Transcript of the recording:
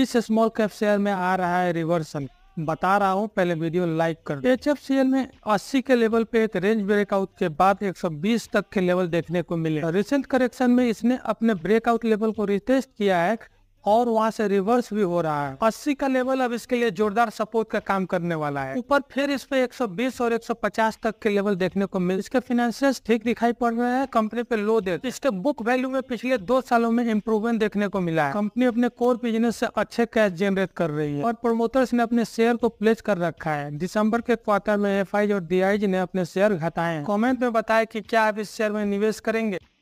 इस small cap share में आ रहा है रिवर्सल बता रहा हूँ पहले वीडियो लाइक कर एच एफ सी एल में 80 के लेवल पे एक रेंज ब्रेकआउट के बाद 120 तक के लेवल देखने को मिले रिसेंट करेक्शन में इसने अपने ब्रेकआउट लेवल को रिटेस्ट किया है और वहाँ से रिवर्स भी हो रहा है अस्सी का लेवल अब इसके लिए जोरदार सपोर्ट का काम करने वाला है ऊपर फिर इस पे 120 और 150 तक के लेवल देखने को मिले इसके फिनेंशियल ठीक दिखाई पड़ रहे हैं कंपनी पे लो दे इसके बुक वैल्यू में पिछले दो सालों में इम्प्रूवमेंट देखने को मिला है कंपनी अपने कोर बिजनेस से अच्छे कैश जनरेट कर रही है और प्रोमोटर्स ने अपने शेयर को प्लेस कर रखा है दिसंबर के क्वार्टर में एफ और डी ने अपने शेयर घटाए कॉमेंट में बताया की क्या आप इस शेयर में निवेश करेंगे